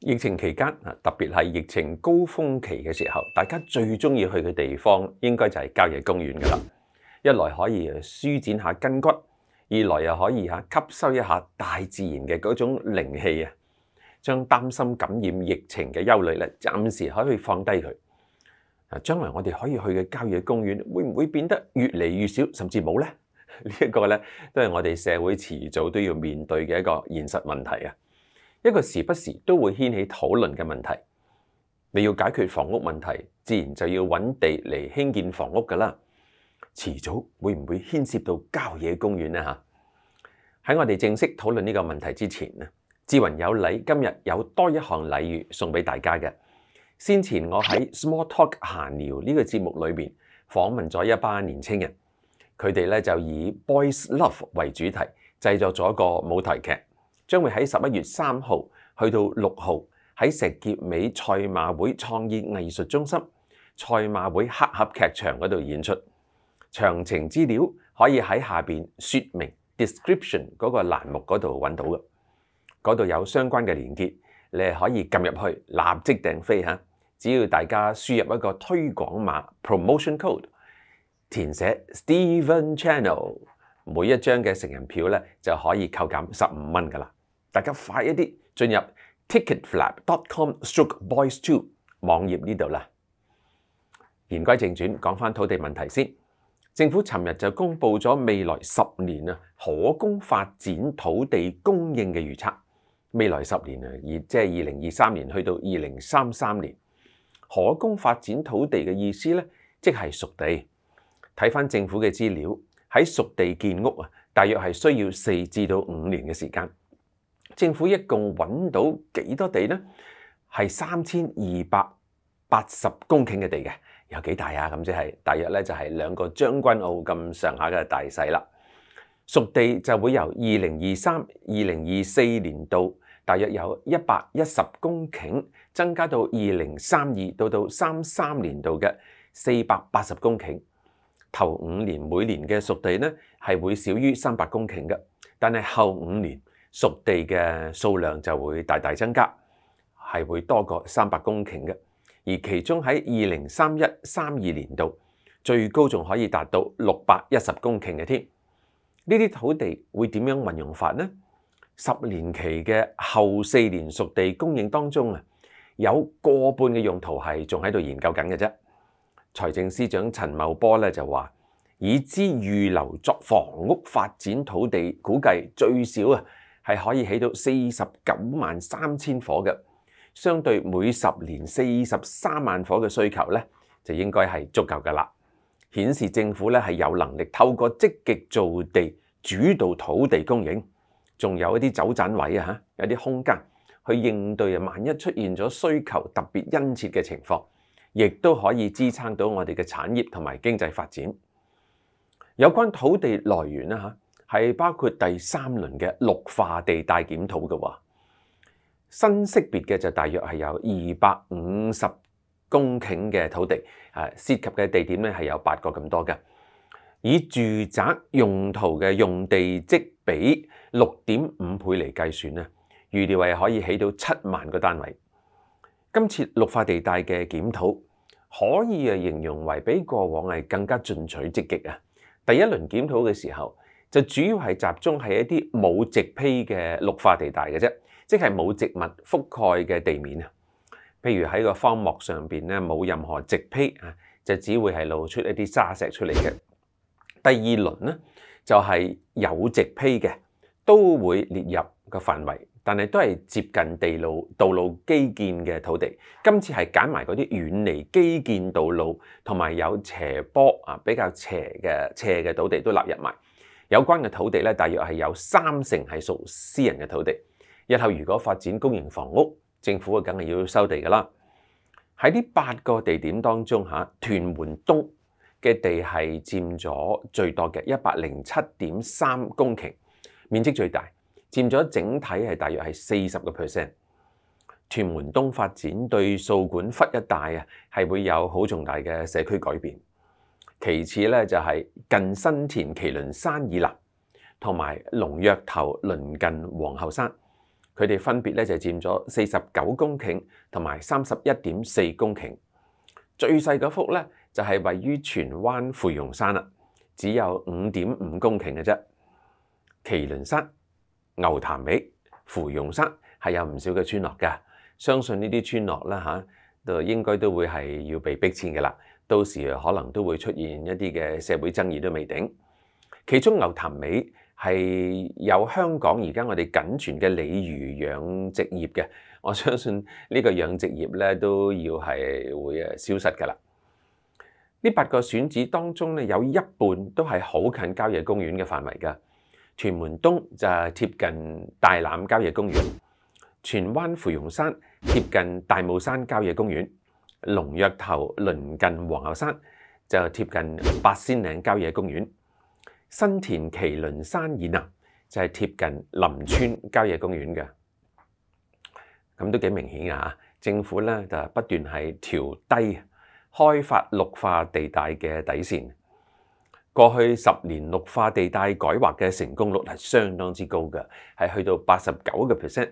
疫情期间特别係疫情高峰期嘅时候，大家最中意去嘅地方应该就係郊野公园噶啦。一来可以舒展下筋骨，二来又可以吸收一下大自然嘅嗰種灵气啊，将担心感染疫情嘅忧虑咧，暂时可以放低佢。啊，将来我哋可以去嘅郊野公园会唔会变得越嚟越少，甚至冇呢？呢一个咧都係我哋社会迟早都要面对嘅一个现实问题啊！一个时不时都会掀起讨论嘅问题，你要解决房屋问题，自然就要揾地嚟兴建房屋噶啦。迟早会唔会牵涉到郊野公园呢？吓喺我哋正式讨论呢个问题之前志云有礼今日有多一项礼遇送俾大家嘅。先前我喺 Small Talk 闲聊呢个节目里边访问咗一班年青人，佢哋咧就以 Boys Love 为主题制作咗个舞台剧。將會喺十一月三號去到六號喺石傑美賽馬會創意藝術中心賽馬會黑盒劇場嗰度演出。詳情資料可以喺下面説明 description 嗰個欄目嗰度揾到嘅，嗰度有相關嘅連結，你係可以撳入去立即訂飛嚇。只要大家輸入一個推廣碼 promotion code，填寫 s t e v e n Channel，每一張嘅成人票咧就可以扣減十五蚊噶啦。大家快一啲進入 t i c k e t f l a p c o m s t r o k e b o y s 2網頁呢度啦。言歸正傳，講翻土地問題先。政府尋日就公布咗未來十年啊可供發展土地供應嘅預測。未來十年啊，而即系二零二三年去到二零三三年可供發展土地嘅意思咧，即係熟地。睇翻政府嘅資料，喺熟地建屋啊，大約係需要四至到五年嘅時間。政府一共揾到幾多地呢？係三千二百八十公頃嘅地嘅，有幾大啊？咁即係大約咧就係兩個將軍澳咁上下嘅大細啦。屬地就會由二零二三、二零二四年度大約有一百一十公頃，增加到二零三二到到三三年度嘅四百八十公頃。頭五年每年嘅屬地呢係會少於三百公頃嘅，但係後五年。熟地嘅數量就會大大增加，係會多過三百公頃嘅。而其中喺二零三一三二年度最高仲可以達到六百一十公頃嘅添。呢啲土地會點樣運用法呢？十年期嘅後四年熟地供應當中啊，有過半嘅用途係仲喺度研究緊嘅啫。財政司長陳茂波咧就話，已知預留作房屋發展土地，估計最少啊。係可以起到四十九萬三千火嘅，相對每十年四十三萬火嘅需求咧，就應該係足夠噶啦。顯示政府咧係有能力透過積極造地、主導土地供應，仲有一啲走棧位啊有啲空間去應對萬一出現咗需求特別殷切嘅情況，亦都可以支撐到我哋嘅產業同埋經濟發展。有關土地來源啦嚇。係包括第三輪嘅綠化地帶檢討嘅喎，新識別嘅就大約係有二百五十公頃嘅土地，啊，涉及嘅地點咧係有八個咁多嘅，以住宅用途嘅用地積比六點五倍嚟計算咧，預料係可以起到七萬個單位。今次綠化地帶嘅檢討可以啊形容為比過往係更加進取積極啊！第一輪檢討嘅時候。就主要係集中喺一啲冇植披嘅綠化地帶嘅啫，即係冇植物覆蓋嘅地面啊。譬如喺個荒漠上面咧，冇任何植披啊，就只會係露出一啲沙石出嚟嘅。第二輪咧就係有植披嘅都會列入個範圍，但係都係接近地路道路基建嘅土地。今次係揀埋嗰啲遠離基建道路同埋有斜坡啊，比較斜嘅斜嘅土地都納入埋。有關嘅土地咧，大約係有三成係屬私人嘅土地。日後如果發展公營房屋，政府啊梗係要收地㗎啦。喺呢八個地點當中嚇，屯門東嘅地係佔咗最多嘅一百零七點三公頃，面積最大，佔咗整體係大約係四十個 percent。屯門東發展對掃管笏一帶啊，係會有好重大嘅社區改變。其次咧就係近新田麒麟山以南，同埋龙跃头邻近皇后山，佢哋分別咧就佔咗四十九公頃同埋三十一點四公頃。最細嗰幅咧就係位於荃灣芙蓉山啦，只有五點五公頃嘅啫。麒麟山、牛潭尾、芙蓉山係有唔少嘅村落嘅，相信呢啲村落啦嚇，都應該都會係要被逼遷嘅啦。到時可能都會出現一啲嘅社會爭議都未定，其中牛潭尾係有香港而家我哋僅存嘅鯉魚養殖業嘅，我 相信呢個養殖業咧都要係會消失噶啦。呢八個選址當中咧有一半都係好近郊野公園嘅範圍噶，屯門東就係貼近大欖郊野公園，荃灣芙蓉山貼近大帽山郊野公園。龙跃头邻近黄牛山，就贴近八仙岭郊野公园；新田麒麟山以南就系贴近林村郊野公园嘅，咁都几明显啊！政府咧就不断系调低开发绿化地带嘅底线。过去十年绿化地带改划嘅成功率系相当之高嘅，系去到八十九个 percent。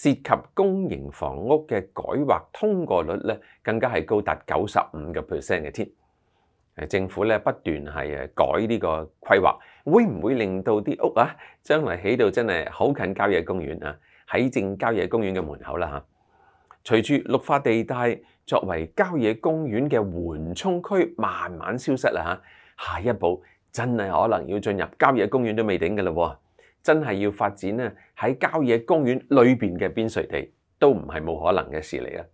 涉及公營房屋嘅改劃通過率咧，更加係高達九十五個 percent 嘅添。政府咧不斷係改呢個規劃，會唔會令到啲屋啊，將來起到真係好近郊野公園啊？喺正郊野公園嘅門口啦嚇。隨住綠化地帶作為郊野公園嘅緩衝區慢慢消失啦下一步真係可能要進入郊野公園都未定嘅嘞喎。真系要發展咧，喺郊野公園裏面嘅邊陲地都唔係冇可能嘅事嚟啊！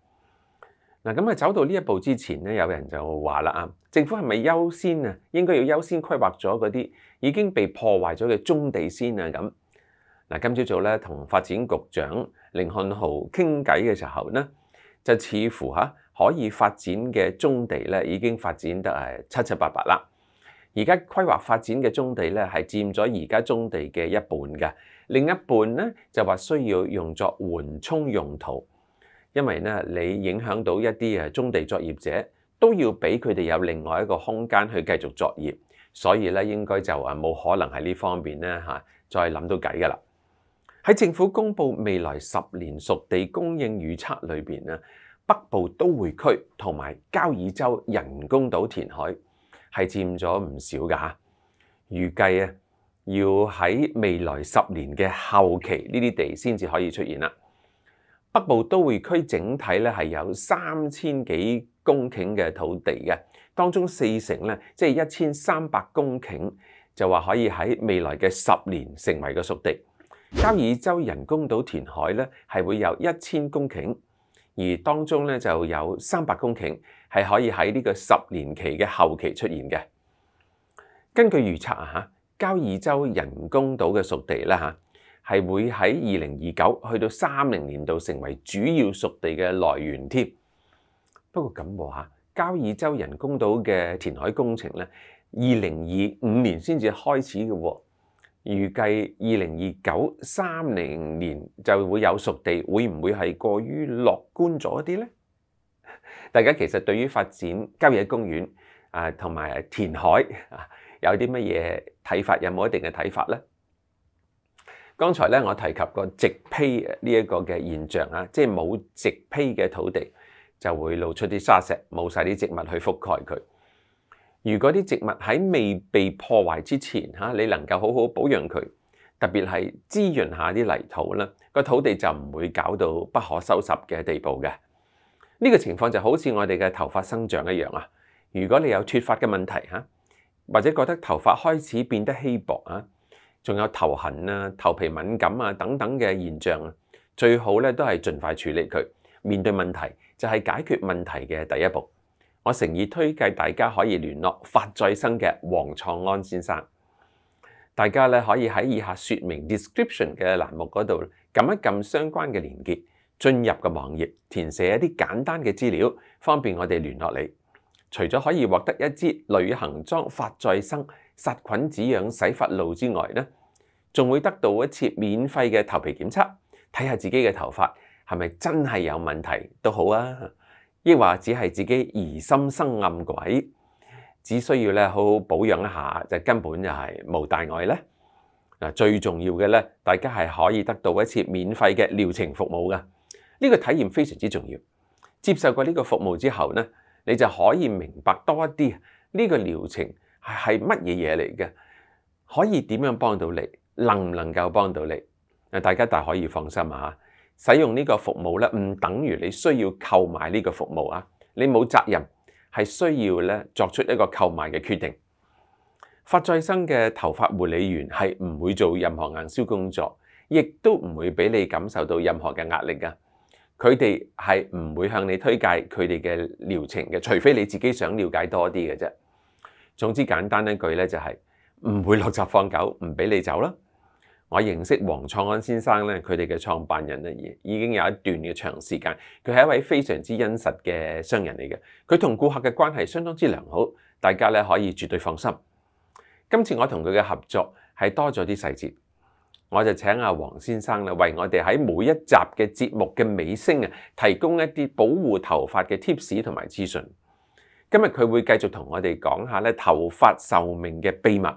嗱，咁啊走到呢一步之前咧，有人就話啦啊，政府係咪優先啊？應該要優先規劃咗嗰啲已經被破壞咗嘅中地先啊！咁嗱，今朝早咧同發展局長林漢豪傾偈嘅時候咧，就似乎嚇可以發展嘅中地咧已經發展得七七八八啦。而家規劃發展嘅中地咧，係佔咗而家中地嘅一半嘅，另一半咧就話需要用作緩衝用途，因為咧你影響到一啲誒中地作業者，都要俾佢哋有另外一個空間去繼續作業，所以咧應該就誒冇可能喺呢方面咧嚇再諗到計噶啦。喺政府公布未來十年熟地供應預測裏邊呢北部都會區同埋交爾州人工島填海。係佔咗唔少噶預計啊，要喺未來十年嘅後期呢啲地先至可以出現啦。北部都會區整體咧係有三千幾公頃嘅土地嘅，當中四成咧即係一千三百公頃，就話可以喺未來嘅十年成為個熟地。加爾州人工島填海咧係會有一千公頃。而當中咧就有三百公頃係可以喺呢個十年期嘅後期出現嘅。根據預測啊，哈，交治州人工島嘅熟地啦，哈，係會喺二零二九去到三零年度成為主要熟地嘅來源，添。不過咁喎，交喬治州人工島嘅填海工程咧，二零二五年先至開始嘅喎。預計二零二九三零年就會有熟地，會唔會係過於樂觀咗一啲呢？大家其實對於發展郊野公園啊同埋填海有啲乜嘢睇法，有冇一定嘅睇法呢？剛才咧我提及個植披呢一個嘅現象啊，即係冇植披嘅土地就會露出啲沙石，冇晒啲植物去覆蓋佢。如果啲植物喺未被破壞之前嚇，你能夠好好保養佢，特別係滋潤下啲泥土啦，個土地就唔會搞到不可收拾嘅地步嘅。呢個情況就好似我哋嘅頭髮生長一樣啊！如果你有脱髮嘅問題嚇，或者覺得頭髮開始變得稀薄啊，仲有頭痕啊、頭皮敏感啊等等嘅現象啊，最好咧都係盡快處理佢。面對問題就係解決問題嘅第一步。我誠意推介大家可以聯絡發再生嘅黃創安先生，大家咧可以喺以下说明 description 嘅欄目嗰度撳一撳相關嘅連結，進入個網頁填寫一啲簡單嘅資料，方便我哋聯絡你。除咗可以獲得一支旅行裝發再生殺菌止癢洗髮露之外，咧仲會得到一次免費嘅頭皮檢測，睇下自己嘅頭髮係咪真係有問題都好啊！亦話只係自己疑心生暗鬼，只需要咧好好保養一下，就根本就係無大礙咧。嗱，最重要嘅咧，大家係可以得到一次免費嘅療程服務嘅，呢個體驗非常之重要。接受過呢個服務之後咧，你就可以明白多一啲呢個療程係係乜嘢嘢嚟嘅，可以點樣幫到你，能唔能夠幫到你？嗱，大家大可以放心啊！使用呢個服務咧，唔等於你需要購買呢個服務啊！你冇責任係需要咧作出一個購買嘅決定。發再生嘅頭髮護理員係唔會做任何硬銷工作，亦都唔會俾你感受到任何嘅壓力啊！佢哋係唔會向你推介佢哋嘅療程嘅，除非你自己想了解多啲嘅啫。總之簡單一句咧，就係唔會落閘放狗，唔俾你走啦。我認識黃創安先生咧，佢哋嘅創辦人咧，已已經有一段嘅長時間。佢係一位非常之殷實嘅商人嚟嘅，佢同顧客嘅關係相當之良好，大家咧可以絕對放心。今次我同佢嘅合作係多咗啲細節，我就請阿黃先生咧為我哋喺每一集嘅節目嘅尾聲啊，提供一啲保護頭髮嘅 tips 同埋資訊。今日佢會繼續同我哋講下咧頭髮壽命嘅秘密。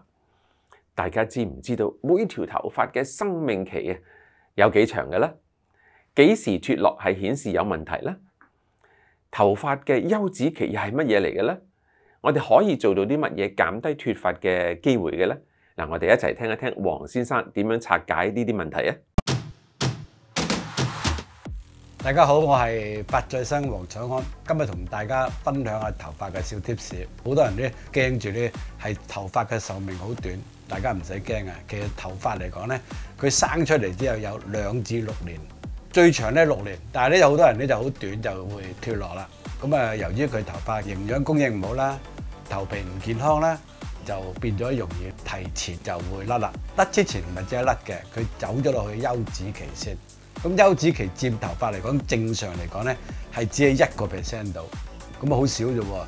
大家知唔知道每條頭髮嘅生命期啊有幾長嘅咧？幾時脱落係顯示有問題咧？頭髮嘅優子期又係乜嘢嚟嘅咧？我哋可以做到啲乜嘢減低脫髮嘅機會嘅咧？嗱，我哋一齊聽一聽黄先生點樣拆解呢啲問題啊！大家好，我係发再生黃長安，今日同大家分享下頭髮嘅小貼士。好多人咧驚住咧係頭髮嘅壽命好短。大家唔使驚啊。其實頭髮嚟講咧，佢生出嚟之後有兩至六年，最長咧六年。但係咧有好多人咧就好短，就會脱落啦。咁啊，由於佢頭髮營養供應唔好啦，頭皮唔健康啦，就變咗容易提前就會甩啦。甩之前唔係即係甩嘅，佢走咗落去休止期先。咁休止期接頭髮嚟講，正常嚟講咧係只係一個 percent 度，咁啊好少啫喎。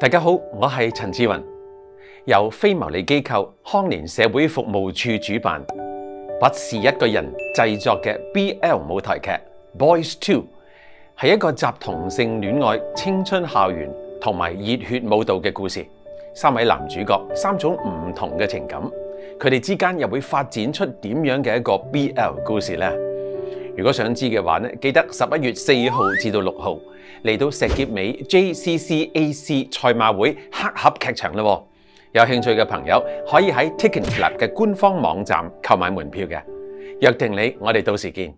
大家好，我系陈志云，由非牟利机构康联社会服务处主办，不是一个人制作嘅 BL 舞台剧《Boys Two》，系一个集同性恋爱、青春校园同埋热血舞蹈嘅故事。三位男主角，三种唔同嘅情感，佢哋之间又会发展出点样嘅一个 BL 故事呢？如果想知嘅话咧，记得十一月四号至到六号嚟到石硖尾 JCCAC 赛马会黑盒剧场啦，有兴趣嘅朋友可以喺 Ticket Club 嘅官方网站购买门票嘅。约定你，我哋到时见。